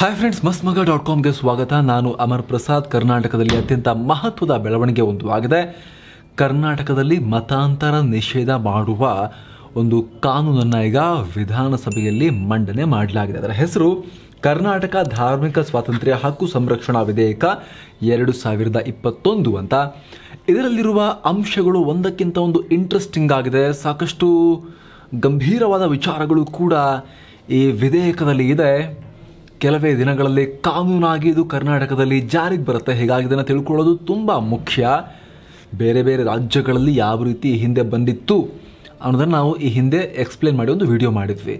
hi friends ಮಸ್ಮಗ dot ಕಾಮ್ಗೆ ಸ್ವಾಗತ ನಾನು ಅಮರ್ ಪ್ರಸಾದ್ ಕರ್ನಾಟಕದಲ್ಲಿ ಅತ್ಯಂತ ಮಹತ್ವದ ಬೆಳವಣಿಗೆ ಒಂದು ಆಗಿದೆ ಕರ್ನಾಟಕದಲ್ಲಿ ಮತಾಂತರ ನಿಷೇಧ ಮಾಡುವ ಒಂದು ಕಾನೂನನ್ನು ಈಗ ವಿಧಾನಸಭೆಯಲ್ಲಿ ಮಂಡನೆ ಮಾಡಲಾಗಿದೆ ಅದರ ಹೆಸರು ಕರ್ನಾಟಕ ಧಾರ್ಮಿಕ ಸ್ವಾತಂತ್ರ್ಯ ಹಕ್ಕು ಸಂರಕ್ಷಣಾ ವಿಧೇಯಕ ಎರಡು ಸಾವಿರದ ಇಪ್ಪತ್ತೊಂದು ಅಂತ ಇದರಲ್ಲಿರುವ ಅಂಶಗಳು ಒಂದಕ್ಕಿಂತ ಒಂದು ಇಂಟ್ರೆಸ್ಟಿಂಗ್ ಆಗಿದೆ ಸಾಕಷ್ಟು ಗಂಭೀರವಾದ ವಿಚಾರಗಳು ಕೂಡ ಈ ವಿಧೇಯಕದಲ್ಲಿ ಇದೆ ಕೆಲವೇ ದಿನಗಳಲ್ಲಿ ಕಾನೂನಾಗಿ ಇದು ಕರ್ನಾಟಕದಲ್ಲಿ ಜಾರಿಗೆ ಬರುತ್ತೆ ಹೀಗಾಗಿ ಇದನ್ನು ತಿಳ್ಕೊಳ್ಳೋದು ತುಂಬ ಮುಖ್ಯ ಬೇರೆ ಬೇರೆ ರಾಜ್ಯಗಳಲ್ಲಿ ಯಾವ ರೀತಿ ಹಿಂದೆ ಬಂದಿತ್ತು ಅನ್ನೋದನ್ನು ನಾವು ಈ ಹಿಂದೆ ಎಕ್ಸ್ಪ್ಲೇನ್ ಮಾಡಿ ಒಂದು ವಿಡಿಯೋ ಮಾಡಿದ್ವಿ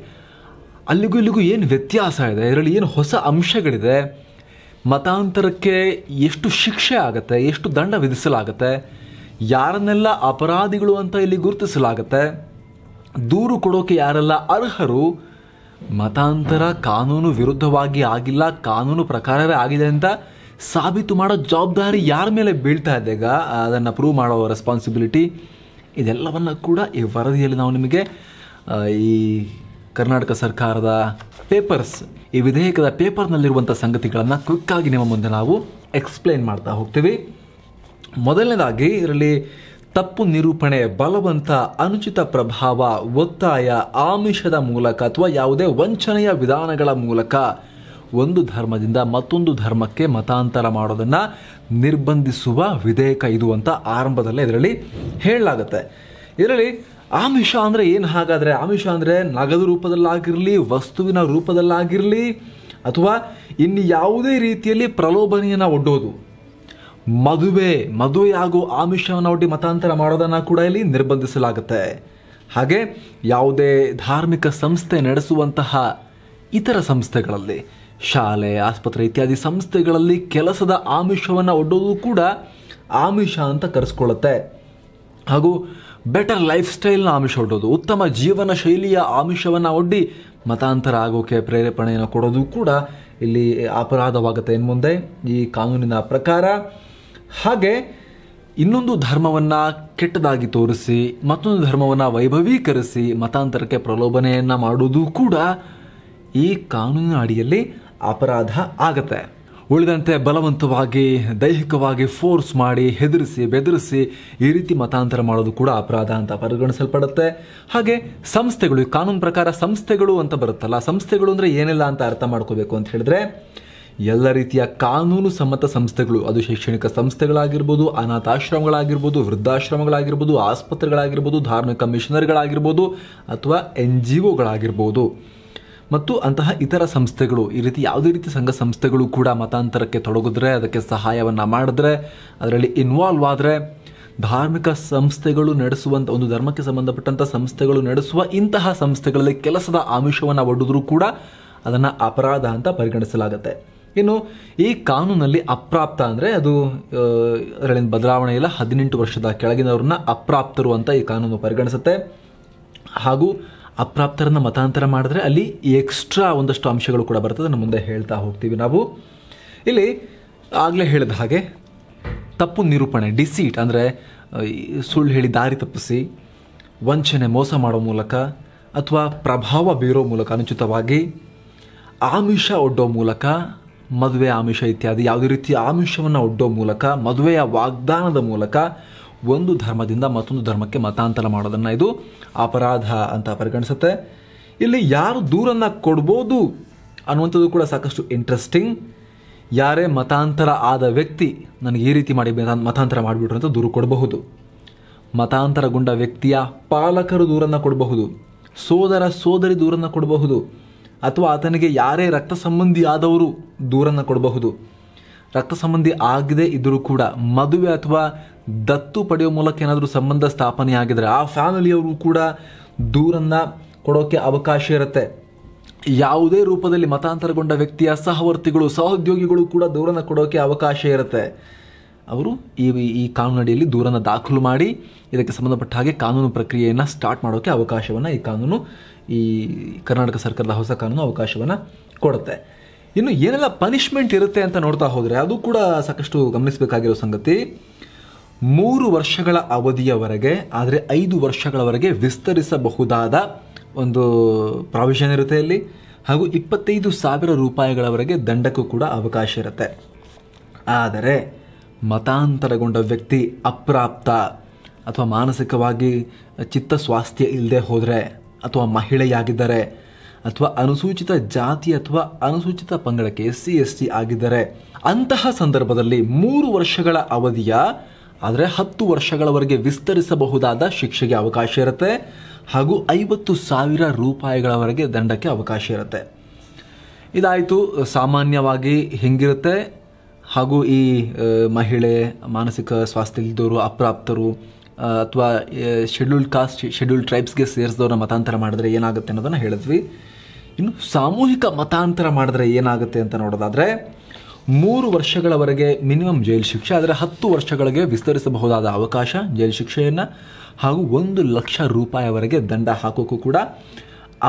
ಅಲ್ಲಿಗೂ ಇಲ್ಲಿಗೂ ಏನು ವ್ಯತ್ಯಾಸ ಇದೆ ಇದರಲ್ಲಿ ಏನು ಹೊಸ ಅಂಶಗಳಿದೆ ಮತಾಂತರಕ್ಕೆ ಎಷ್ಟು ಶಿಕ್ಷೆ ಆಗುತ್ತೆ ಎಷ್ಟು ದಂಡ ವಿಧಿಸಲಾಗುತ್ತೆ ಯಾರನ್ನೆಲ್ಲ ಅಪರಾಧಿಗಳು ಅಂತ ಇಲ್ಲಿ ಗುರುತಿಸಲಾಗುತ್ತೆ ದೂರು ಕೊಡೋಕೆ ಯಾರೆಲ್ಲ ಅರ್ಹರು ಮತಾಂತರ ಕಾನೂನು ವಿರುದ್ಧವಾಗಿ ಆಗಿಲ್ಲ ಕಾನೂನು ಪ್ರಕಾರವೇ ಆಗಿದೆ ಅಂತ ಸಾಬೀತು ಮಾಡೋ ಜವಾಬ್ದಾರಿ ಯಾರ ಮೇಲೆ ಬೀಳ್ತಾ ಇದ್ದಾಗ ಅದನ್ನು ಪ್ರೂವ್ ಮಾಡೋ ರೆಸ್ಪಾನ್ಸಿಬಿಲಿಟಿ ಇದೆಲ್ಲವನ್ನು ಕೂಡ ಈ ವರದಿಯಲ್ಲಿ ನಾವು ನಿಮಗೆ ಈ ಕರ್ನಾಟಕ ಸರ್ಕಾರದ ಪೇಪರ್ಸ್ ಈ ವಿಧೇಯಕದ ಪೇಪರ್ನಲ್ಲಿರುವಂಥ ಸಂಗತಿಗಳನ್ನು ಕ್ವಿಕ್ಕಾಗಿ ನಿಮ್ಮ ಮುಂದೆ ನಾವು ಎಕ್ಸ್ಪ್ಲೇನ್ ಮಾಡ್ತಾ ಹೋಗ್ತೀವಿ ಮೊದಲನೇದಾಗಿ ಇದರಲ್ಲಿ ತಪ್ಪು ನಿರೂಪಣೆ ಬಲವಂತ ಅನುಚಿತ ಪ್ರಭಾವ ಒತ್ತಾಯ ಆಮಿಷದ ಮೂಲಕ ಅಥವಾ ಯಾವುದೇ ವಂಚನೆಯ ವಿಧಾನಗಳ ಮೂಲಕ ಒಂದು ಧರ್ಮದಿಂದ ಮತ್ತೊಂದು ಧರ್ಮಕ್ಕೆ ಮತಾಂತರ ಮಾಡೋದನ್ನು ನಿರ್ಬಂಧಿಸುವ ವಿಧೇಯಕ ಇದು ಅಂತ ಆರಂಭದಲ್ಲೇ ಇದರಲ್ಲಿ ಹೇಳಲಾಗುತ್ತೆ ಇದರಲ್ಲಿ ಆಮಿಷ ಅಂದರೆ ಏನು ಹಾಗಾದರೆ ಆಮಿಷ ಅಂದರೆ ನಗದು ರೂಪದಲ್ಲಾಗಿರಲಿ ವಸ್ತುವಿನ ರೂಪದಲ್ಲಾಗಿರಲಿ ಅಥವಾ ಇನ್ನು ಯಾವುದೇ ರೀತಿಯಲ್ಲಿ ಪ್ರಲೋಭನೆಯನ್ನು ಒಡ್ಡೋದು ಮದುವೆ ಮದುವೆಯಾಗೋ ಆಮಿಷವನ್ನು ಒಡ್ಡಿ ಮತಾಂತರ ಮಾಡೋದನ್ನು ಕೂಡ ಇಲ್ಲಿ ನಿರ್ಬಂಧಿಸಲಾಗುತ್ತೆ ಹಾಗೆ ಯಾವುದೇ ಧಾರ್ಮಿಕ ಸಂಸ್ಥೆ ನಡೆಸುವಂತಹ ಇತರ ಸಂಸ್ಥೆಗಳಲ್ಲಿ ಶಾಲೆ ಆಸ್ಪತ್ರೆ ಇತ್ಯಾದಿ ಸಂಸ್ಥೆಗಳಲ್ಲಿ ಕೆಲಸದ ಆಮಿಷವನ್ನು ಒಡ್ಡೋದು ಕೂಡ ಆಮಿಷ ಅಂತ ಕರೆಸ್ಕೊಳ್ಳುತ್ತೆ ಹಾಗೂ ಬೆಟರ್ ಲೈಫ್ ಸ್ಟೈಲ್ನ ಆಮಿಷ ಒಡ್ಡೋದು ಉತ್ತಮ ಜೀವನ ಶೈಲಿಯ ಆಮಿಷವನ್ನು ಒಡ್ಡಿ ಮತಾಂತರ ಆಗೋಕೆ ಪ್ರೇರೇಪಣೆಯನ್ನು ಕೊಡೋದು ಕೂಡ ಇಲ್ಲಿ ಅಪರಾಧವಾಗುತ್ತೆ ಇನ್ಮುಂದೆ ಈ ಕಾನೂನಿನ ಪ್ರಕಾರ ಹಾಗೆ ಇನ್ನೊಂದು ಧರ್ಮವನ್ನು ಕೆಟ್ಟದಾಗಿ ತೋರಿಸಿ ಮತ್ತೊಂದು ಧರ್ಮವನ್ನು ವೈಭವೀಕರಿಸಿ ಮತಾಂತರಕ್ಕೆ ಪ್ರಲೋಭನೆಯನ್ನು ಮಾಡೋದು ಕೂಡ ಈ ಕಾನೂನಿನ ಅಡಿಯಲ್ಲಿ ಅಪರಾಧ ಆಗತ್ತೆ ಉಳಿದಂತೆ ಬಲವಂತವಾಗಿ ದೈಹಿಕವಾಗಿ ಫೋರ್ಸ್ ಮಾಡಿ ಹೆದರಿಸಿ ಬೆದರಿಸಿ ಈ ರೀತಿ ಮತಾಂತರ ಮಾಡೋದು ಕೂಡ ಅಪರಾಧ ಅಂತ ಪರಿಗಣಿಸಲ್ಪಡುತ್ತೆ ಹಾಗೆ ಸಂಸ್ಥೆಗಳು ಕಾನೂನು ಪ್ರಕಾರ ಸಂಸ್ಥೆಗಳು ಅಂತ ಬರುತ್ತಲ್ಲ ಸಂಸ್ಥೆಗಳು ಅಂದರೆ ಏನಿಲ್ಲ ಅಂತ ಅರ್ಥ ಮಾಡ್ಕೋಬೇಕು ಅಂತ ಹೇಳಿದ್ರೆ ಎಲ್ಲ ರೀತಿಯ ಕಾನೂನು ಸಮ್ಮತ ಸಂಸ್ಥೆಗಳು ಅದು ಶೈಕ್ಷಣಿಕ ಸಂಸ್ಥೆಗಳಾಗಿರ್ಬೋದು ಅನಾಥಾಶ್ರಮಗಳಾಗಿರ್ಬೋದು ವೃದ್ಧಾಶ್ರಮಗಳಾಗಿರ್ಬೋದು ಆಸ್ಪತ್ರೆಗಳಾಗಿರ್ಬೋದು ಧಾರ್ಮಿಕ ಮಿಷನರಿಗಳಾಗಿರ್ಬೋದು ಅಥವಾ ಎನ್ ಜಿ ಒಗಳಾಗಿರ್ಬೋದು ಮತ್ತು ಅಂತಹ ಇತರ ಸಂಸ್ಥೆಗಳು ಈ ರೀತಿ ಯಾವುದೇ ರೀತಿ ಸಂಘ ಸಂಸ್ಥೆಗಳು ಕೂಡ ಮತಾಂತರಕ್ಕೆ ತೊಡಗಿದ್ರೆ ಅದಕ್ಕೆ ಸಹಾಯವನ್ನು ಮಾಡಿದ್ರೆ ಅದರಲ್ಲಿ ಇನ್ವಾಲ್ವ್ ಆದರೆ ಧಾರ್ಮಿಕ ಸಂಸ್ಥೆಗಳು ನಡೆಸುವಂಥ ಒಂದು ಧರ್ಮಕ್ಕೆ ಸಂಬಂಧಪಟ್ಟಂಥ ಸಂಸ್ಥೆಗಳು ನಡೆಸುವ ಇಂತಹ ಸಂಸ್ಥೆಗಳಲ್ಲಿ ಕೆಲಸದ ಆಮಿಷವನ್ನು ಒಡ್ಡಿದ್ರೂ ಕೂಡ ಅದನ್ನು ಅಪರಾಧ ಅಂತ ಪರಿಗಣಿಸಲಾಗುತ್ತೆ ಇನ್ನು ಈ ಕಾನೂನಲ್ಲಿ ಅಪ್ರಾಪ್ತ ಅಂದರೆ ಅದು ಅದರಲ್ಲಿನ ಬದಲಾವಣೆ ಇಲ್ಲ ಹದಿನೆಂಟು ವರ್ಷದ ಕೆಳಗಿನವ್ರನ್ನ ಅಪ್ರಾಪ್ತರು ಅಂತ ಈ ಕಾನೂನು ಪರಿಗಣಿಸುತ್ತೆ ಹಾಗೂ ಅಪ್ರಾಪ್ತರನ್ನ ಮತಾಂತರ ಮಾಡಿದ್ರೆ ಅಲ್ಲಿ ಎಕ್ಸ್ಟ್ರಾ ಒಂದಷ್ಟು ಅಂಶಗಳು ಕೂಡ ಬರ್ತದೆ ನಮ್ಮ ಮುಂದೆ ಹೇಳ್ತಾ ಹೋಗ್ತೀವಿ ನಾವು ಇಲ್ಲಿ ಆಗಲೇ ಹೇಳಿದ ಹಾಗೆ ತಪ್ಪು ನಿರೂಪಣೆ ಡಿಸೀಟ್ ಅಂದರೆ ಸುಳ್ಳು ಹೇಳಿ ದಾರಿ ತಪ್ಪಿಸಿ ವಂಚನೆ ಮೋಸ ಮಾಡೋ ಮೂಲಕ ಅಥವಾ ಪ್ರಭಾವ ಬೀರೋ ಮೂಲಕ ಅನುಚಿತವಾಗಿ ಆಮಿಷ ಒಡ್ಡೋ ಮೂಲಕ ಮದುವೆ ಆಮಿಷ ಇತ್ಯಾದಿ ಯಾವುದೇ ರೀತಿಯ ಆಮಿಷವನ್ನು ಒಡ್ಡೋ ಮೂಲಕ ಮದುವೆಯ ವಾಗ್ದಾನದ ಮೂಲಕ ಒಂದು ಧರ್ಮದಿಂದ ಮತ್ತೊಂದು ಧರ್ಮಕ್ಕೆ ಮತಾಂತರ ಮಾಡೋದನ್ನು ಇದು ಅಪರಾಧ ಅಂತ ಪರಿಗಣಿಸುತ್ತೆ ಇಲ್ಲಿ ಯಾರು ದೂರನ್ನು ಕೊಡ್ಬೋದು ಅನ್ನುವಂಥದ್ದು ಕೂಡ ಸಾಕಷ್ಟು ಇಂಟ್ರೆಸ್ಟಿಂಗ್ ಯಾರೇ ಮತಾಂತರ ಆದ ವ್ಯಕ್ತಿ ನನಗೆ ಈ ರೀತಿ ಮಾಡಿ ಮತಾಂತರ ಮಾಡಿಬಿಟ್ರು ಅಂತ ದೂರು ಕೊಡಬಹುದು ಮತಾಂತರಗೊಂಡ ವ್ಯಕ್ತಿಯ ಪಾಲಕರು ದೂರನ್ನು ಕೊಡಬಹುದು ಸೋದರ ಸೋದರಿ ದೂರನ್ನು ಕೊಡಬಹುದು ಅಥವಾ ಆತನಿಗೆ ಯಾರೇ ರಕ್ತ ಸಂಬಂಧಿ ಆದವರು ದೂರನ್ನು ಕೊಡಬಹುದು ರಕ್ತ ಸಂಬಂಧಿ ಆಗದೇ ಇದ್ದರೂ ಕೂಡ ಮದುವೆ ಅಥವಾ ದತ್ತು ಪಡೆಯುವ ಮೂಲಕ ಏನಾದರೂ ಸಂಬಂಧ ಸ್ಥಾಪನೆ ಆಗಿದರೆ ಆ ಫ್ಯಾಮಿಲಿಯವರು ಕೂಡ ದೂರನ್ನು ಕೊಡೋಕ್ಕೆ ಅವಕಾಶ ಇರುತ್ತೆ ಯಾವುದೇ ರೂಪದಲ್ಲಿ ಮತಾಂತರಗೊಂಡ ವ್ಯಕ್ತಿಯ ಸಹವರ್ತಿಗಳು ಸಹೋದ್ಯೋಗಿಗಳು ಕೂಡ ದೂರನ್ನು ಕೊಡೋಕ್ಕೆ ಅವಕಾಶ ಇರುತ್ತೆ ಅವರು ಈ ಈ ಕಾನೂನಡಿಯಲ್ಲಿ ದೂರನ್ನು ದಾಖಲು ಮಾಡಿ ಇದಕ್ಕೆ ಸಂಬಂಧಪಟ್ಟ ಹಾಗೆ ಕಾನೂನು ಪ್ರಕ್ರಿಯೆಯನ್ನು ಸ್ಟಾರ್ಟ್ ಮಾಡೋಕ್ಕೆ ಅವಕಾಶವನ್ನು ಈ ಕಾನೂನು ಈ ಕರ್ನಾಟಕ ಸರ್ಕಾರದ ಹೊಸ ಕಾನೂನು ಅವಕಾಶವನ್ನು ಕೊಡುತ್ತೆ ಇನ್ನು ಏನೆಲ್ಲ ಪನಿಷ್ಮೆಂಟ್ ಇರುತ್ತೆ ಅಂತ ನೋಡ್ತಾ ಹೋದರೆ ಅದು ಕೂಡ ಸಾಕಷ್ಟು ಗಮನಿಸಬೇಕಾಗಿರೋ ಸಂಗತಿ ಮೂರು ವರ್ಷಗಳ ಅವಧಿಯವರೆಗೆ ಆದರೆ ಐದು ವರ್ಷಗಳವರೆಗೆ ವಿಸ್ತರಿಸಬಹುದಾದ ಒಂದು ಪ್ರಾವಿಷನ್ ಇರುತ್ತೆ ಇಲ್ಲಿ ಹಾಗೂ ಇಪ್ಪತ್ತೈದು ಸಾವಿರ ರೂಪಾಯಿಗಳವರೆಗೆ ದಂಡಕ್ಕೂ ಕೂಡ ಅವಕಾಶ ಇರುತ್ತೆ ಆದರೆ ಮತಾಂತರಗೊಂಡ ವ್ಯಕ್ತಿ ಅಪ್ರಾಪ್ತ ಅಥವಾ ಮಾನಸಿಕವಾಗಿ ಚಿತ್ತ ಸ್ವಾಸ್ಥ್ಯ ಇಲ್ಲದೆ ಹೋದರೆ ಅಥವಾ ಮಹಿಳೆಯಾಗಿದ್ದರೆ ಅಥವಾ ಅನುಸೂಚಿತ ಜಾತಿ ಅಥವಾ ಅನುಸೂಚಿತ ಪಂಗಡಕ್ಕೆ ಎಸ್ ಸಿ ಎಸ್ ಟಿ ಆಗಿದ್ದರೆ ಅಂತಹ ಸಂದರ್ಭದಲ್ಲಿ ಮೂರು ವರ್ಷಗಳ ಅವಧಿಯ ಆದರೆ ಹತ್ತು ವರ್ಷಗಳವರೆಗೆ ವಿಸ್ತರಿಸಬಹುದಾದ ಶಿಕ್ಷೆಗೆ ಅವಕಾಶ ಇರುತ್ತೆ ಹಾಗೂ ಐವತ್ತು ಸಾವಿರ ರೂಪಾಯಿಗಳವರೆಗೆ ದಂಡಕ್ಕೆ ಅವಕಾಶ ಇರುತ್ತೆ ಇದಾಯಿತು ಸಾಮಾನ್ಯವಾಗಿ ಹೆಂಗಿರುತ್ತೆ ಹಾಗೂ ಈ ಮಹಿಳೆ ಮಾನಸಿಕ ಸ್ವಾಸ್ಥ್ಯ ಅಪ್ರಾಪ್ತರು ಅಥವಾ ಶೆಡ್ಯೂಲ್ಡ್ ಕಾಸ್ಟ್ ಶೆಡ್ಯೂಲ್ಡ್ ಟ್ರೈಬ್ಸ್ಗೆ ಸೇರಿಸಿದವ್ರನ್ನ ಮತಾಂತರ ಮಾಡಿದ್ರೆ ಏನಾಗುತ್ತೆ ಅನ್ನೋದನ್ನು ಹೇಳಿದ್ವಿ ಇನ್ನು ಸಾಮೂಹಿಕ ಮತಾಂತರ ಮಾಡಿದ್ರೆ ಏನಾಗುತ್ತೆ ಅಂತ ನೋಡೋದಾದರೆ ಮೂರು ವರ್ಷಗಳವರೆಗೆ ಮಿನಿಮಮ್ ಜೈಲು ಶಿಕ್ಷೆ ಆದರೆ ಹತ್ತು ವರ್ಷಗಳಿಗೆ ವಿಸ್ತರಿಸಬಹುದಾದ ಅವಕಾಶ ಜೈಲು ಶಿಕ್ಷೆಯನ್ನು ಹಾಗೂ ಒಂದು ಲಕ್ಷ ರೂಪಾಯಿವರೆಗೆ ದಂಡ ಹಾಕೋಕ್ಕೂ ಕೂಡ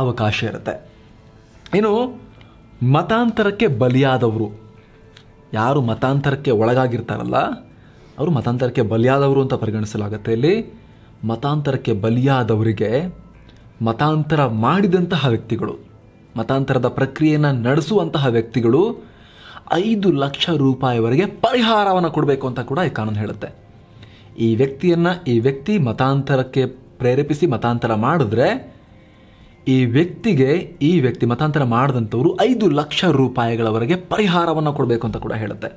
ಅವಕಾಶ ಇರುತ್ತೆ ಇನ್ನು ಮತಾಂತರಕ್ಕೆ ಬಲಿಯಾದವರು ಯಾರು ಮತಾಂತರಕ್ಕೆ ಒಳಗಾಗಿರ್ತಾರಲ್ಲ ಅವರು ಮತಾಂತರಕ್ಕೆ ಬಲಿಯಾದವರು ಅಂತ ಪರಿಗಣಿಸಲಾಗುತ್ತೆ ಇಲ್ಲಿ ಮತಾಂತರಕ್ಕೆ ಬಲಿಯಾದವರಿಗೆ ಮತಾಂತರ ಮಾಡಿದಂತಹ ವ್ಯಕ್ತಿಗಳು ಮತಾಂತರದ ಪ್ರಕ್ರಿಯೆಯನ್ನು ನಡೆಸುವಂತಹ ವ್ಯಕ್ತಿಗಳು ಐದು ಲಕ್ಷ ರೂಪಾಯಿವರೆಗೆ ಪರಿಹಾರವನ್ನು ಕೊಡಬೇಕು ಅಂತ ಕೂಡ ಈ ಕಾನೂನು ಹೇಳುತ್ತೆ ಈ ವ್ಯಕ್ತಿಯನ್ನು ಈ ವ್ಯಕ್ತಿ ಮತಾಂತರಕ್ಕೆ ಪ್ರೇರೇಪಿಸಿ ಮತಾಂತರ ಮಾಡಿದ್ರೆ ಈ ವ್ಯಕ್ತಿಗೆ ಈ ವ್ಯಕ್ತಿ ಮತಾಂತರ ಮಾಡಿದಂಥವರು ಐದು ಲಕ್ಷ ರೂಪಾಯಿಗಳವರೆಗೆ ಪರಿಹಾರವನ್ನು ಕೊಡಬೇಕು ಅಂತ ಕೂಡ ಹೇಳುತ್ತೆ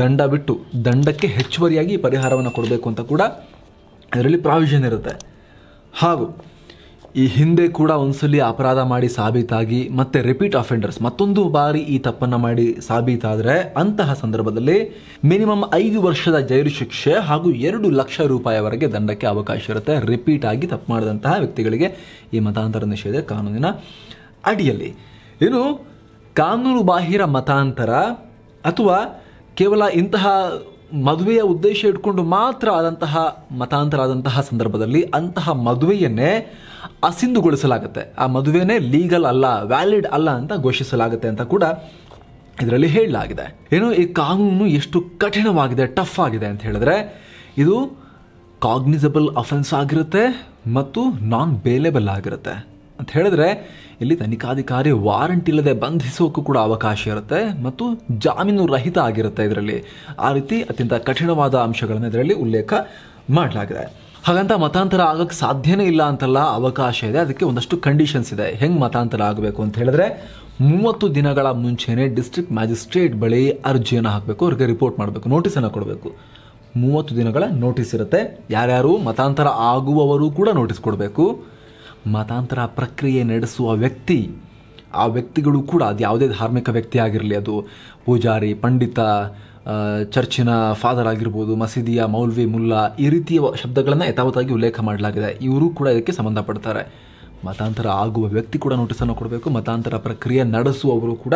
ದಂಡ ಬಿಟ್ಟು ದಂಡಕ್ಕೆ ಹೆಚ್ಚುವರಿಯಾಗಿ ಪರಿಹಾರವನ್ನು ಕೊಡಬೇಕು ಅಂತ ಕೂಡ ಇದರಲ್ಲಿ ಪ್ರಾವಿಷನ್ ಇರುತ್ತೆ ಹಾಗೂ ಈ ಹಿಂದೆ ಕೂಡ ಒಂದ್ಸಲಿ ಅಪರಾಧ ಮಾಡಿ ಸಾಬೀತಾಗಿ ಮತ್ತೆ ರಿಪೀಟ್ ಅಫೆಂಡರ್ಸ್ ಮತ್ತೊಂದು ಬಾರಿ ಈ ತಪ್ಪನ್ನು ಮಾಡಿ ಸಾಬೀತಾದರೆ ಅಂತಹ ಸಂದರ್ಭದಲ್ಲಿ ಮಿನಿಮಮ್ ಐದು ವರ್ಷದ ಜೈಲು ಶಿಕ್ಷೆ ಹಾಗೂ ಎರಡು ಲಕ್ಷ ರೂಪಾಯಿವರೆಗೆ ದಂಡಕ್ಕೆ ಅವಕಾಶ ಇರುತ್ತೆ ರಿಪೀಟ್ ಆಗಿ ತಪ್ಪು ಮಾಡಿದಂತಹ ವ್ಯಕ್ತಿಗಳಿಗೆ ಈ ಮತಾಂತರ ನಿಷೇಧ ಕಾನೂನಿನ ಅಡಿಯಲ್ಲಿ ಇನ್ನು ಕಾನೂನು ಬಾಹಿರ ಮತಾಂತರ ಅಥವಾ ಕೇವಲ ಇಂತಹ ಮದುವೆಯ ಉದ್ದೇಶ ಇಟ್ಕೊಂಡು ಮಾತ್ರ ಆದಂತಹ ಮತಾಂತರ ಆದಂತಹ ಸಂದರ್ಭದಲ್ಲಿ ಅಂತಹ ಮದುವೆಯನ್ನೇ ಅಸಿಂಧುಗೊಳಿಸಲಾಗುತ್ತೆ ಆ ಮದುವೆನೇ ಲೀಗಲ್ ಅಲ್ಲ ವ್ಯಾಲಿಡ್ ಅಲ್ಲ ಅಂತ ಘೋಷಿಸಲಾಗುತ್ತೆ ಅಂತ ಕೂಡ ಇದರಲ್ಲಿ ಹೇಳಲಾಗಿದೆ ಏನು ಈ ಕಾನೂನು ಎಷ್ಟು ಕಠಿಣವಾಗಿದೆ ಟಫ್ ಆಗಿದೆ ಅಂತ ಹೇಳಿದ್ರೆ ಇದು ಕಾಗ್ನಿಸಬಲ್ ಅಫೆನ್ಸ್ ಆಗಿರುತ್ತೆ ಮತ್ತು ನಾನ್ ಬೇಲೆಬಲ್ ಆಗಿರುತ್ತೆ ಅಂತ ಹೇಳಿದ್ರೆ ಇಲ್ಲಿ ತನಿಖಾಧಿಕಾರಿ ವಾರಂಟ್ ಇಲ್ಲದೆ ಬಂಧಿಸೋಕ್ಕೂ ಕೂಡ ಅವಕಾಶ ಇರುತ್ತೆ ಮತ್ತು ಜಾಮೀನು ರಹಿತ ಆಗಿರುತ್ತೆ ಇದರಲ್ಲಿ ಆ ರೀತಿ ಅತ್ಯಂತ ಕಠಿಣವಾದ ಅಂಶಗಳನ್ನು ಇದರಲ್ಲಿ ಉಲ್ಲೇಖ ಮಾಡಲಾಗಿದೆ ಹಾಗಂತ ಮತಾಂತರ ಆಗೋಕ್ಕೆ ಸಾಧ್ಯನೇ ಇಲ್ಲ ಅಂತಲ್ಲ ಅವಕಾಶ ಇದೆ ಅದಕ್ಕೆ ಒಂದಷ್ಟು ಕಂಡೀಷನ್ಸ್ ಇದೆ ಹೆಂಗೆ ಮತಾಂತರ ಆಗಬೇಕು ಅಂತ ಹೇಳಿದ್ರೆ ಮೂವತ್ತು ದಿನಗಳ ಮುಂಚೆನೆ ಡಿಸ್ಟ್ರಿಕ್ಟ್ ಮ್ಯಾಜಿಸ್ಟ್ರೇಟ್ ಬಳಿ ಅರ್ಜಿಯನ್ನು ಹಾಕಬೇಕು ಅವ್ರಿಗೆ ರಿಪೋರ್ಟ್ ಮಾಡಬೇಕು ನೋಟಿಸನ್ನು ಕೊಡಬೇಕು ಮೂವತ್ತು ದಿನಗಳ ನೋಟಿಸ್ ಇರುತ್ತೆ ಯಾರ್ಯಾರು ಮತಾಂತರ ಆಗುವವರು ಕೂಡ ನೋಟಿಸ್ ಕೊಡಬೇಕು ಮತಾಂತರ ಪ್ರಕ್ರಿಯೆ ನಡೆಸುವ ವ್ಯಕ್ತಿ ಆ ವ್ಯಕ್ತಿಗಳು ಕೂಡ ಅದು ಯಾವುದೇ ಧಾರ್ಮಿಕ ವ್ಯಕ್ತಿ ಆಗಿರಲಿ ಅದು ಪೂಜಾರಿ ಪಂಡಿತ ಚರ್ಚಿನ ಫಾದರ್ ಆಗಿರ್ಬೋದು ಮಸೀದಿಯ ಮೌಲ್ವಿ ಮುಲ್ಲಾ ಈ ರೀತಿಯ ಶಬ್ದಗಳನ್ನು ಯಥಾವತ್ತಾಗಿ ಉಲ್ಲೇಖ ಮಾಡಲಾಗಿದೆ ಇವರು ಕೂಡ ಇದಕ್ಕೆ ಸಂಬಂಧಪಡ್ತಾರೆ ಮತಾಂತರ ಆಗುವ ವ್ಯಕ್ತಿ ಕೂಡ ನೋಟಿಸನ್ನು ಕೊಡಬೇಕು ಮತಾಂತರ ಪ್ರಕ್ರಿಯೆ ನಡೆಸುವವರು ಕೂಡ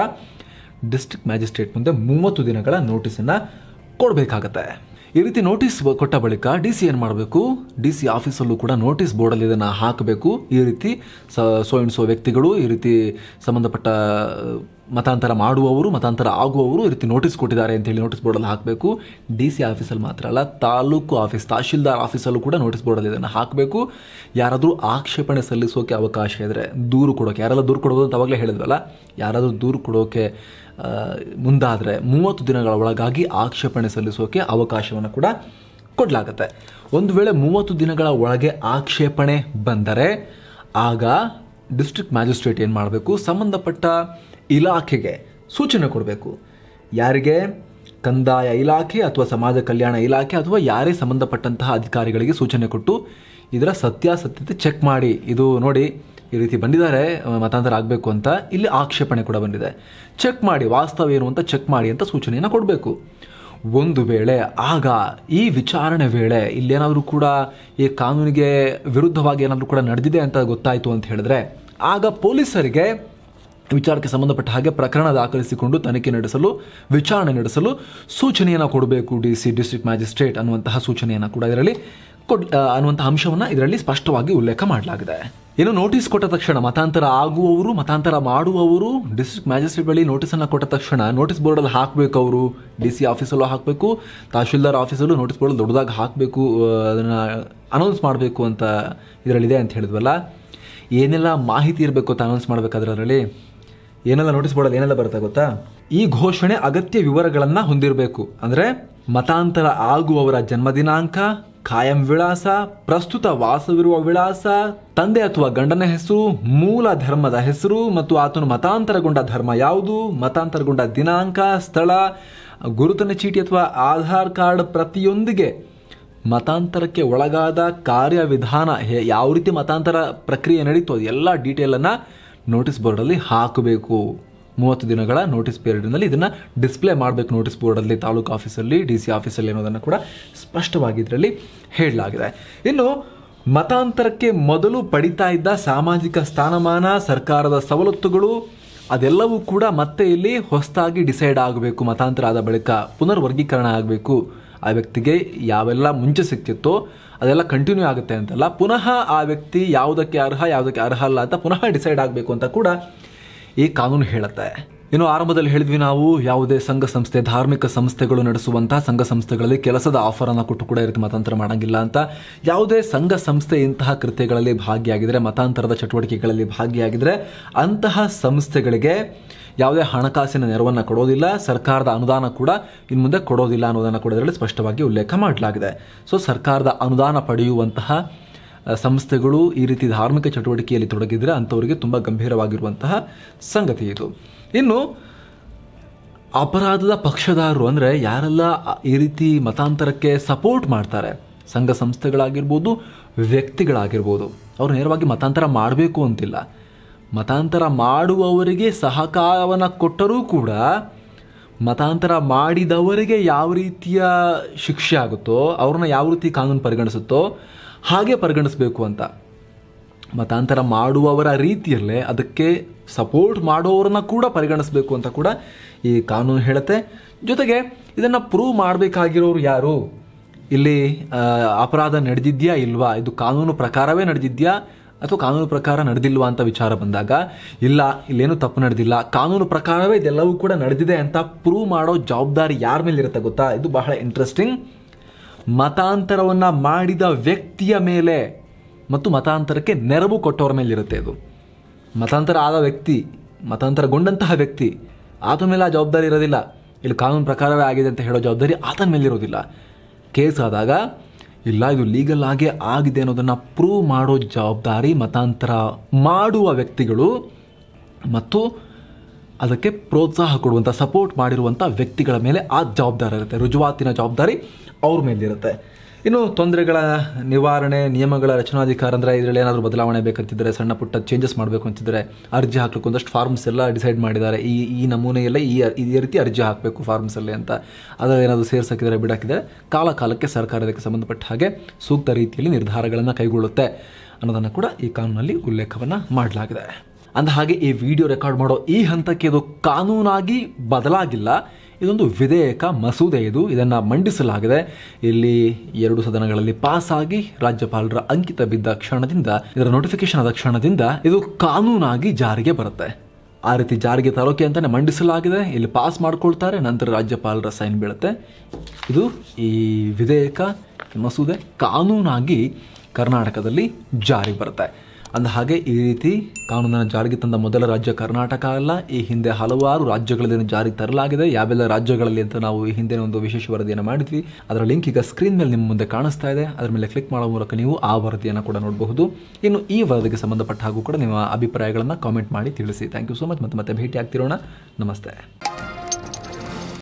ಡಿಸ್ಟ್ರಿಕ್ಟ್ ಮ್ಯಾಜಿಸ್ಟ್ರೇಟ್ ಮುಂದೆ ಮೂವತ್ತು ದಿನಗಳ ನೋಟಿಸನ್ನು ಕೊಡಬೇಕಾಗತ್ತೆ ಈ ರೀತಿ ನೋಟಿಸ್ ಕೊಟ್ಟ ಬಳಿಕ ಡಿ ಸಿ ಏನು ಮಾಡಬೇಕು ಡಿ ಸಿ ಆಫೀಸಲ್ಲೂ ಕೂಡ ನೋಟಿಸ್ ಬೋರ್ಡಲ್ಲಿ ಇದನ್ನು ಹಾಕಬೇಕು ಈ ರೀತಿ ಸೊ ಎಣಿಸುವ ಸೋ ವ್ಯಕ್ತಿಗಳು ಈ ರೀತಿ ಸಂಬಂಧಪಟ್ಟ ಮತಾಂತರ ಮಾಡುವವರು ಮತಾಂತರ ಆಗುವವರು ಈ ರೀತಿ ನೋಟಿಸ್ ಕೊಟ್ಟಿದ್ದಾರೆ ಅಂತ ಹೇಳಿ ನೋಟಿಸ್ ಬೋರ್ಡಲ್ಲಿ ಹಾಕಬೇಕು ಡಿ ಸಿ ಆಫೀಸಲ್ಲಿ ಮಾತ್ರ ಅಲ್ಲ ತಾಲೂಕು ಆಫೀಸ್ ತಹಶೀಲ್ದಾರ್ ಆಫೀಸಲ್ಲೂ ಕೂಡ ನೋಟಿಸ್ ಬೋರ್ಡಲ್ಲಿ ಇದನ್ನು ಹಾಕಬೇಕು ಯಾರಾದರೂ ಆಕ್ಷೇಪಣೆ ಸಲ್ಲಿಸೋಕೆ ಅವಕಾಶ ಇದ್ದರೆ ದೂರು ಕೊಡೋಕೆ ಯಾರೆಲ್ಲ ದೂರು ಕೊಡೋದು ಅಂತ ಅವಾಗಲೇ ಹೇಳಿದ್ವಲ್ಲ ಯಾರಾದರೂ ದೂರು ಕೊಡೋಕೆ ಮುಂದಾದರೆ ಮೂವತ್ತು ದಿನಗಳ ಒಳಗಾಗಿ ಆಕ್ಷೇಪಣೆ ಸಲ್ಲಿಸೋಕೆ ಅವಕಾಶವನ್ನು ಕೂಡ ಕೊಡಲಾಗುತ್ತೆ ಒಂದು ವೇಳೆ ಮೂವತ್ತು ದಿನಗಳ ಒಳಗೆ ಆಕ್ಷೇಪಣೆ ಬಂದರೆ ಆಗ ಡಿಸ್ಟ್ರಿಕ್ಟ್ ಮ್ಯಾಜಿಸ್ಟ್ರೇಟ್ ಏನು ಮಾಡಬೇಕು ಸಂಬಂಧಪಟ್ಟ ಇಲಾಖೆಗೆ ಸೂಚನೆ ಕೊಡಬೇಕು ಯಾರಿಗೆ ಕಂದಾಯ ಇಲಾಖೆ ಅಥವಾ ಸಮಾಜ ಕಲ್ಯಾಣ ಇಲಾಖೆ ಅಥವಾ ಯಾರೇ ಸಂಬಂಧಪಟ್ಟಂತಹ ಅಧಿಕಾರಿಗಳಿಗೆ ಸೂಚನೆ ಕೊಟ್ಟು ಇದರ ಸತ್ಯಾಸತ್ಯತೆ ಚೆಕ್ ಮಾಡಿ ಇದು ನೋಡಿ ಈ ರೀತಿ ಬಂದಿದ್ದಾರೆ ಮತಾಂತರ ಆಗಬೇಕು ಅಂತ ಇಲ್ಲಿ ಆಕ್ಷೇಪಣೆ ಕೂಡ ಬಂದಿದೆ ಚೆಕ್ ಮಾಡಿ ವಾಸ್ತವ ಏನು ಅಂತ ಚೆಕ್ ಮಾಡಿ ಅಂತ ಸೂಚನೆಯನ್ನು ಕೊಡಬೇಕು ಒಂದು ವೇಳೆ ಆಗ ಈ ವಿಚಾರಣೆ ವೇಳೆ ಇಲ್ಲೇನಾದರೂ ಕೂಡ ಈ ಕಾನೂನಿಗೆ ವಿರುದ್ಧವಾಗಿ ಏನಾದರೂ ಕೂಡ ನಡೆದಿದೆ ಅಂತ ಗೊತ್ತಾಯಿತು ಅಂತ ಹೇಳಿದ್ರೆ ಆಗ ಪೊಲೀಸರಿಗೆ ವಿಚಾರಕ್ಕೆ ಸಂಬಂಧಪಟ್ಟ ಹಾಗೆ ಪ್ರಕರಣ ದಾಖಲಿಸಿಕೊಂಡು ತನಿಖೆ ನಡೆಸಲು ವಿಚಾರಣೆ ನಡೆಸಲು ಸೂಚನೆಯನ್ನು ಕೊಡಬೇಕು ಡಿ ಸಿ ಡಿಸ್ಟ್ರಿಕ್ಟ್ ಮ್ಯಾಜಿಸ್ಟ್ರೇಟ್ ಅನ್ನುವಂತಹ ಸೂಚನೆಯನ್ನು ಕೂಡ ಇದರಲ್ಲಿ ಕೊಡ್ ಅನ್ನುವಂಥ ಅಂಶವನ್ನು ಇದರಲ್ಲಿ ಸ್ಪಷ್ಟವಾಗಿ ಉಲ್ಲೇಖ ಮಾಡಲಾಗಿದೆ ಏನು ನೋಟಿಸ್ ಕೊಟ್ಟ ತಕ್ಷಣ ಮತಾಂತರ ಆಗುವವರು ಮತಾಂತರ ಮಾಡುವವರು ಡಿಸ್ಟ್ರಿಕ್ಟ್ ಮ್ಯಾಜಿಸ್ಟ್ರೇಟ್ ಬಳಿ ನೋಟಿಸನ್ನು ಕೊಟ್ಟ ತಕ್ಷಣ ನೋಟಿಸ್ ಬೋರ್ಡಲ್ಲಿ ಹಾಕಬೇಕು ಅವರು ಡಿ ಸಿ ಆಫೀಸಲ್ಲೂ ಹಾಕಬೇಕು ತಹಶೀಲ್ದಾರ್ ಆಫೀಸಲ್ಲೂ ನೋಟಿಸ್ ಬೋರ್ಡಲ್ಲಿ ದೊಡ್ಡದಾಗಿ ಹಾಕಬೇಕು ಅದನ್ನು ಅನೌನ್ಸ್ ಮಾಡಬೇಕು ಅಂತ ಇದರಲ್ಲಿದೆ ಅಂತ ಹೇಳಿದ್ವಲ್ಲ ಏನೆಲ್ಲ ಮಾಹಿತಿ ಇರಬೇಕು ಅಂತ ಅನೌನ್ಸ್ ಮಾಡಬೇಕಾದ್ರೆ ಅದರಲ್ಲಿ ಏನೆಲ್ಲ ನೋಟಿಸ್ ಬೋರ್ಡಲ್ಲಿ ಏನೆಲ್ಲ ಬರುತ್ತೆ ಗೊತ್ತಾ ಈ ಘೋಷಣೆ ಅಗತ್ಯ ವಿವರಗಳನ್ನು ಹೊಂದಿರಬೇಕು ಅಂದರೆ ಮತಾಂತರ ಆಗುವವರ ಜನ್ಮದಿನಾಂಕ ಕಾಯಂ ವಿಳಾಸ ಪ್ರಸ್ತುತ ವಾಸವಿರುವ ವಿಳಾಸ ತಂದೆ ಅಥವಾ ಗಂಡನ ಹೆಸರು ಮೂಲ ಧರ್ಮದ ಹೆಸರು ಮತ್ತು ಆತನು ಮತಾಂತರಗೊಂಡ ಧರ್ಮ ಯಾವುದು ಮತಾಂತರಗೊಂಡ ದಿನಾಂಕ ಸ್ಥಳ ಗುರುತನ ಚೀಟಿ ಅಥವಾ ಆಧಾರ್ ಕಾರ್ಡ್ ಪ್ರತಿಯೊಂದಿಗೆ ಮತಾಂತರಕ್ಕೆ ಒಳಗಾದ ಕಾರ್ಯವಿಧಾನ ಯಾವ ರೀತಿ ಮತಾಂತರ ಪ್ರಕ್ರಿಯೆ ನಡೀತು ಎಲ್ಲ ಡೀಟೇಲನ್ನು ನೋಟಿಸ್ ಬೋರ್ಡಲ್ಲಿ ಹಾಕಬೇಕು ಮೂವತ್ತು ದಿನಗಳ ನೋಟಿಸ್ ಪೀರಿಯಡ್ನಲ್ಲಿ ಇದನ್ನು ಡಿಸ್ಪ್ಲೇ ಮಾಡಬೇಕು ನೋಟಿಸ್ ಬೋರ್ಡಲ್ಲಿ ತಾಲೂಕು ಆಫೀಸಲ್ಲಿ ಡಿ ಸಿ ಆಫೀಸಲ್ಲಿ ಅನ್ನೋದನ್ನು ಕೂಡ ಸ್ಪಷ್ಟವಾಗಿ ಇದರಲ್ಲಿ ಹೇಳಲಾಗಿದೆ ಇನ್ನು ಮತಾಂತರಕ್ಕೆ ಮೊದಲು ಪಡಿತಾ ಇದ್ದ ಸಾಮಾಜಿಕ ಸ್ಥಾನಮಾನ ಸರ್ಕಾರದ ಸವಲತ್ತುಗಳು ಅದೆಲ್ಲವೂ ಕೂಡ ಮತ್ತೆ ಇಲ್ಲಿ ಹೊಸದಾಗಿ ಡಿಸೈಡ್ ಆಗಬೇಕು ಮತಾಂತರ ಆದ ಬಳಿಕ ಪುನರ್ವರ್ಗೀಕರಣ ಆಗಬೇಕು ಆ ವ್ಯಕ್ತಿಗೆ ಯಾವೆಲ್ಲ ಮುಂಚೆ ಸಿಕ್ತಿತ್ತೋ ಅದೆಲ್ಲ ಕಂಟಿನ್ಯೂ ಆಗುತ್ತೆ ಅಂತಲ್ಲ ಪುನಃ ಆ ವ್ಯಕ್ತಿ ಯಾವುದಕ್ಕೆ ಅರ್ಹ ಯಾವುದಕ್ಕೆ ಅರ್ಹ ಅಲ್ಲ ಅಂತ ಪುನಃ ಡಿಸೈಡ್ ಆಗಬೇಕು ಅಂತ ಕೂಡ ಈ ಕಾನೂನು ಹೇಳುತ್ತೆ ಇನ್ನು ಆರಂಭದಲ್ಲಿ ಹೇಳಿದ್ವಿ ನಾವು ಯಾವುದೇ ಸಂಘ ಸಂಸ್ಥೆ ಧಾರ್ಮಿಕ ಸಂಸ್ಥೆಗಳು ನಡೆಸುವಂತಹ ಸಂಘ ಸಂಸ್ಥೆಗಳಲ್ಲಿ ಕೆಲಸದ ಆಫರ್ ಅನ್ನು ಕೊಟ್ಟು ಕೂಡ ಮತಾಂತರ ಮಾಡಂಗಿಲ್ಲ ಅಂತ ಯಾವುದೇ ಸಂಘ ಸಂಸ್ಥೆ ಇಂತಹ ಕೃತ್ಯಗಳಲ್ಲಿ ಭಾಗಿಯಾಗಿದ್ರೆ ಮತಾಂತರದ ಚಟುವಟಿಕೆಗಳಲ್ಲಿ ಭಾಗಿಯಾಗಿದ್ರೆ ಅಂತಹ ಸಂಸ್ಥೆಗಳಿಗೆ ಯಾವುದೇ ಹಣಕಾಸಿನ ನೆರವನ್ನು ಕೊಡೋದಿಲ್ಲ ಸರ್ಕಾರದ ಅನುದಾನ ಕೂಡ ಇನ್ನು ಮುಂದೆ ಕೊಡೋದಿಲ್ಲ ಅನ್ನೋದನ್ನು ಕೂಡ ಇದರಲ್ಲಿ ಸ್ಪಷ್ಟವಾಗಿ ಉಲ್ಲೇಖ ಮಾಡಲಾಗಿದೆ ಸೊ ಸರ್ಕಾರದ ಅನುದಾನ ಪಡೆಯುವಂತಹ ಸಂಸ್ಥೆಗಳು ಈ ರೀತಿ ಧಾರ್ಮಿಕ ಚಟುವಟಿಕೆಯಲ್ಲಿ ತೊಡಗಿದರೆ ಅಂಥವರಿಗೆ ತುಂಬ ಗಂಭೀರವಾಗಿರುವಂತಹ ಸಂಗತಿ ಇದು ಇನ್ನು ಅಪರಾಧದ ಪಕ್ಷದಾರರು ಅಂದರೆ ಯಾರೆಲ್ಲ ಈ ರೀತಿ ಮತಾಂತರಕ್ಕೆ ಸಪೋರ್ಟ್ ಮಾಡ್ತಾರೆ ಸಂಘ ಸಂಸ್ಥೆಗಳಾಗಿರ್ಬೋದು ವ್ಯಕ್ತಿಗಳಾಗಿರ್ಬೋದು ಅವರು ನೇರವಾಗಿ ಮತಾಂತರ ಮಾಡಬೇಕು ಅಂತಿಲ್ಲ ಮತಾಂತರ ಮಾಡುವವರಿಗೆ ಸಹಕಾರವನ್ನು ಕೊಟ್ಟರೂ ಕೂಡ ಮತಾಂತರ ಮಾಡಿದವರಿಗೆ ಯಾವ ರೀತಿಯ ಶಿಕ್ಷೆ ಆಗುತ್ತೋ ಅವ್ರನ್ನ ಯಾವ ರೀತಿ ಕಾನೂನು ಪರಿಗಣಿಸುತ್ತೋ ಹಾಗೆ ಪರಿಗಣಿಸಬೇಕು ಅಂತ ಮತಾಂತರ ಮಾಡುವವರ ರೀತಿಯಲ್ಲೇ ಅದಕ್ಕೆ ಸಪೋರ್ಟ್ ಮಾಡೋರನ್ನ ಕೂಡ ಪರಿಗಣಿಸಬೇಕು ಅಂತ ಕೂಡ ಈ ಕಾನೂನು ಹೇಳುತ್ತೆ ಜೊತೆಗೆ ಇದನ್ನು ಪ್ರೂವ್ ಮಾಡಬೇಕಾಗಿರೋರು ಯಾರು ಇಲ್ಲಿ ಅಪರಾಧ ನಡೆದಿದ್ಯಾ ಇಲ್ವಾ ಇದು ಕಾನೂನು ಪ್ರಕಾರವೇ ನಡೆದಿದ್ಯಾ ಅಥವಾ ಕಾನೂನು ಪ್ರಕಾರ ನಡೆದಿಲ್ವಾ ಅಂತ ವಿಚಾರ ಬಂದಾಗ ಇಲ್ಲ ಇಲ್ಲೇನು ತಪ್ಪು ನಡೆದಿಲ್ಲ ಕಾನೂನು ಪ್ರಕಾರವೇ ಇದೆಲ್ಲವೂ ಕೂಡ ನಡೆದಿದೆ ಅಂತ ಪ್ರೂವ್ ಮಾಡೋ ಜವಾಬ್ದಾರಿ ಯಾರ ಮೇಲೆ ಇರುತ್ತೆ ಗೊತ್ತಾ ಇದು ಬಹಳ ಇಂಟ್ರೆಸ್ಟಿಂಗ್ ಮತಾಂತರವನ್ನು ಮಾಡಿದ ವ್ಯಕ್ತಿಯ ಮೇಲೆ ಮತ್ತು ಮತಾಂತರಕ್ಕೆ ನೆರವು ಕೊಟ್ಟವರ ಮೇಲೆ ಇರುತ್ತೆ ಅದು ಮತಾಂತರ ಆದ ವ್ಯಕ್ತಿ ಮತಾಂತರಗೊಂಡಂತಹ ವ್ಯಕ್ತಿ ಆತನ ಮೇಲೆ ಆ ಜವಾಬ್ದಾರಿ ಇರೋದಿಲ್ಲ ಇಲ್ಲಿ ಕಾನೂನು ಪ್ರಕಾರವೇ ಆಗಿದೆ ಅಂತ ಹೇಳೋ ಜವಾಬ್ದಾರಿ ಆತನ ಮೇಲೆ ಇರೋದಿಲ್ಲ ಕೇಸ್ ಆದಾಗ ಇಲ್ಲ ಇದು ಲೀಗಲ್ ಆಗೇ ಆಗಿದೆ ಅನ್ನೋದನ್ನು ಪ್ರೂವ್ ಮಾಡೋ ಜವಾಬ್ದಾರಿ ಮತಾಂತರ ಮಾಡುವ ವ್ಯಕ್ತಿಗಳು ಮತ್ತು ಅದಕ್ಕೆ ಪ್ರೋತ್ಸಾಹ ಕೊಡುವಂಥ ಸಪೋರ್ಟ್ ಮಾಡಿರುವಂಥ ವ್ಯಕ್ತಿಗಳ ಮೇಲೆ ಆ ಜವಾಬ್ದಾರಿ ಇರುತ್ತೆ ರುಜುವಾತಿನ ಜವಾಬ್ದಾರಿ ಅವ್ರ ಮೇಲಿರುತ್ತೆ ಇನ್ನು ತೊಂದರೆಗಳ ನಿವಾರಣೆ ನಿಯಮಗಳ ರಚನಾಧಿಕಾರ ಅಂದರೆ ಇದರಲ್ಲಿ ಏನಾದರೂ ಬದಲಾವಣೆ ಬೇಕಂತಿದ್ದರೆ ಸಣ್ಣ ಪುಟ್ಟ ಚೇಂಜಸ್ ಮಾಡಬೇಕು ಅಂತಿದ್ದರೆ ಅರ್ಜಿ ಹಾಕಲಿಕ್ಕೆ ಒಂದಷ್ಟು ಫಾರ್ಮ್ಸ್ ಎಲ್ಲ ಡಿಸೈಡ್ ಮಾಡಿದ್ದಾರೆ ಈ ಈ ನಮೂನೆಯಲ್ಲೇ ಈ ಇದೇ ರೀತಿ ಅರ್ಜಿ ಹಾಕಬೇಕು ಫಾರ್ಮ್ಸಲ್ಲಿ ಅಂತ ಅದರ ಏನಾದರೂ ಸೇರ್ಸಾಕಿದರೆ ಬಿಡಾಕಿದರೆ ಕಾಲಕಾಲಕ್ಕೆ ಕಾಲಕ್ಕೆ ಸರ್ಕಾರ ಇದಕ್ಕೆ ಸಂಬಂಧಪಟ್ಟ ಹಾಗೆ ಸೂಕ್ತ ರೀತಿಯಲ್ಲಿ ನಿರ್ಧಾರಗಳನ್ನು ಕೈಗೊಳ್ಳುತ್ತೆ ಅನ್ನೋದನ್ನು ಕೂಡ ಈ ಕಾನೂನಲ್ಲಿ ಉಲ್ಲೇಖವನ್ನು ಮಾಡಲಾಗಿದೆ ಅಂದ ಹಾಗೆ ಈ ವಿಡಿಯೋ ರೆಕಾರ್ಡ್ ಮಾಡೋ ಈ ಹಂತಕ್ಕೆ ಇದು ಕಾನೂನಾಗಿ ಬದಲಾಗಿಲ್ಲ ಇದೊಂದು ವಿಧೇಯಕ ಮಸೂದೆ ಇದು ಇದನ್ನು ಮಂಡಿಸಲಾಗಿದೆ ಇಲ್ಲಿ ಎರಡು ಸದನಗಳಲ್ಲಿ ಪಾಸ್ ಆಗಿ ರಾಜ್ಯಪಾಲರ ಅಂಕಿತ ಬಿದ್ದ ಕ್ಷಣದಿಂದ ಇದರ ನೋಟಿಫಿಕೇಶನ್ ಆದ ಕ್ಷಣದಿಂದ ಇದು ಕಾನೂನಾಗಿ ಜಾರಿಗೆ ಬರುತ್ತೆ ಆ ರೀತಿ ಜಾರಿಗೆ ತರೋಕೆ ಅಂತಲೇ ಮಂಡಿಸಲಾಗಿದೆ ಇಲ್ಲಿ ಪಾಸ್ ಮಾಡ್ಕೊಳ್ತಾರೆ ನಂತರ ರಾಜ್ಯಪಾಲರ ಸೈನ್ ಬೀಳುತ್ತೆ ಇದು ಈ ವಿಧೇಯಕ ಮಸೂದೆ ಕಾನೂನಾಗಿ ಕರ್ನಾಟಕದಲ್ಲಿ ಜಾರಿ ಬರುತ್ತೆ ಅಂದ ಹಾಗೆ ಈ ರೀತಿ ಕಾನೂನನ್ನು ಜಾರಿಗೆ ತಂದ ಮೊದಲ ರಾಜ್ಯ ಕರ್ನಾಟಕ ಅಲ್ಲ ಈ ಹಿಂದೆ ಹಲವಾರು ರಾಜ್ಯಗಳಲ್ಲಿ ಜಾರಿಗೆ ತರಲಾಗಿದೆ ಯಾವೆಲ್ಲ ರಾಜ್ಯಗಳಲ್ಲಿ ಅಂತ ನಾವು ಈ ಹಿಂದೆ ಒಂದು ವಿಶೇಷ ವರದಿಯನ್ನು ಮಾಡಿದ್ವಿ ಅದರ ಲಿಂಕ್ ಈಗ ಸ್ಕ್ರೀನ್ ಮೇಲೆ ನಿಮ್ಮ ಮುಂದೆ ಕಾಣಿಸ್ತಾ ಇದೆ ಅದರ ಮೇಲೆ ಕ್ಲಿಕ್ ಮಾಡುವ ಮೂಲಕ ನೀವು ಆ ವರದಿಯನ್ನು ಕೂಡ ನೋಡಬಹುದು ಇನ್ನು ಈ ವರದಿಗೆ ಸಂಬಂಧಪಟ್ಟ ಹಾಗೂ ಕೂಡ ನಿಮ್ಮ ಅಭಿಪ್ರಾಯಗಳನ್ನು ಕಾಮೆಂಟ್ ಮಾಡಿ ತಿಳಿಸಿ ಥ್ಯಾಂಕ್ ಯು ಸೊ ಮಚ್ ಮತ್ತೆ ಮತ್ತೆ ಭೇಟಿ ಆಗ್ತಿರೋಣ ನಮಸ್ತೆ